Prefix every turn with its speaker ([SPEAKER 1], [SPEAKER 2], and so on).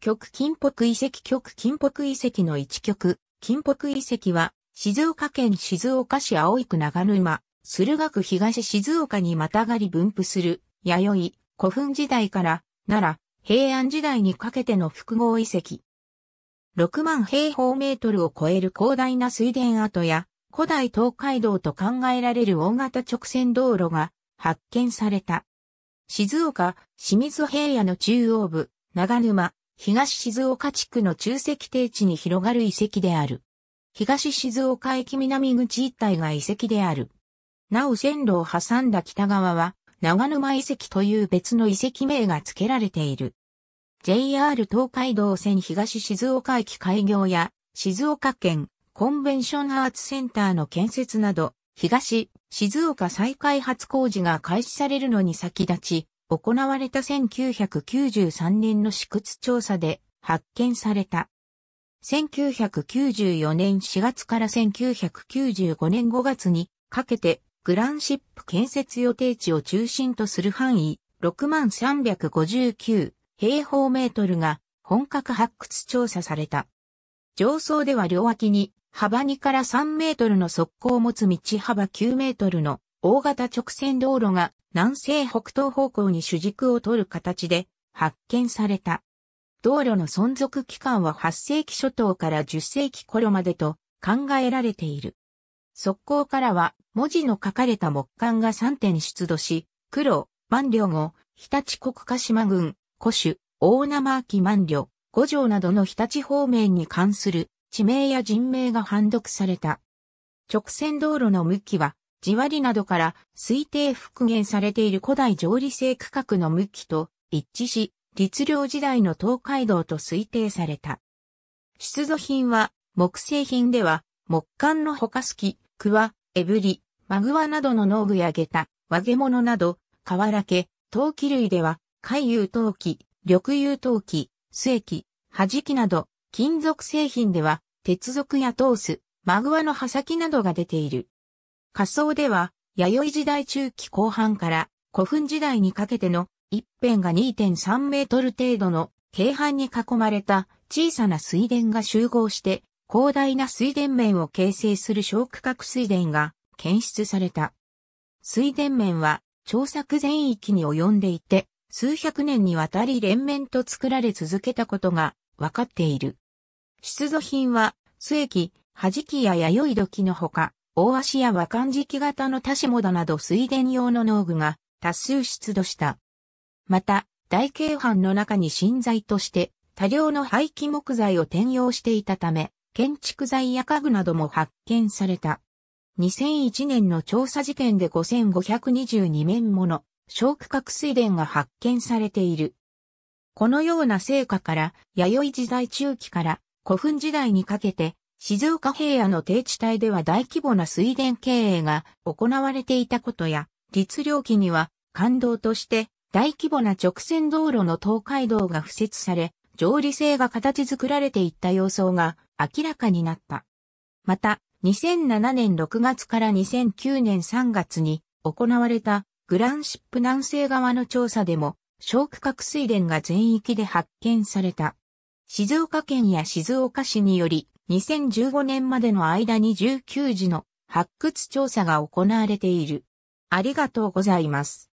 [SPEAKER 1] 極金北遺跡極金北遺跡の一極、金北遺跡は、静岡県静岡市青区長沼、駿河区東静岡にまたがり分布する、弥生、古墳時代から、奈良、平安時代にかけての複合遺跡。6万平方メートルを超える広大な水田跡や、古代東海道と考えられる大型直線道路が発見された。静岡、清水平野の中央部、長沼、東静岡地区の中石低地に広がる遺跡である。東静岡駅南口一帯が遺跡である。なお線路を挟んだ北側は、長沼遺跡という別の遺跡名が付けられている。JR 東海道線東静岡駅開業や、静岡県コンベンションアーツセンターの建設など、東、静岡再開発工事が開始されるのに先立ち、行われた1993年の試掘調査で発見された。1994年4月から1995年5月にかけてグランシップ建設予定地を中心とする範囲6359平方メートルが本格発掘調査された。上層では両脇に幅2から3メートルの速攻を持つ道幅9メートルの大型直線道路が南西北東方向に主軸を取る形で発見された。道路の存続期間は8世紀初頭から10世紀頃までと考えられている。側溝からは文字の書かれた木管が3点出土し、黒、万両後、日立国鹿島郡、古種、大生秋万両、五条などの日立方面に関する地名や人名が判読された。直線道路の向きは地割りなどから推定復元されている古代上理性区画の向きと一致し、律令時代の東海道と推定された。出土品は、木製品では、木管のほかすき、くわ、えぶり、まぐわなどの農具や下駄、和げ物など、瓦家、陶器類では、海遊陶器、緑遊陶器、末器、はじきなど、金属製品では、鉄属やトース、マグワの刃先などが出ている。仮想では、弥生時代中期後半から古墳時代にかけての一辺が2.3メートル程度の京阪に囲まれた小さな水田が集合して広大な水田面を形成する小区画水田が検出された。水田面は調作全域に及んでいて数百年にわたり連綿と作られ続けたことが分かっている。出土品は、末期、はじきや弥生土器のほか、大足や和漢磁期型の多種モダなど水田用の農具が多数出土した。また、大京藩の中に新材として多量の廃棄木材を転用していたため、建築材や家具なども発見された。2001年の調査事件で5522面もの小区画水田が発見されている。このような成果から、弥生時代中期から古墳時代にかけて静岡平野の低地帯では大規模な水田経営が行われていたことや、律令期には感動として大規模な直線道路の東海道が敷設され、上理性が形作られていった様相が明らかになった。また、2007年6月から2009年3月に行われたグランシップ南西側の調査でも、小区画水田が全域で発見された。静岡県や静岡市により2015年までの間に19時の発掘調査が行われている。ありがとうございます。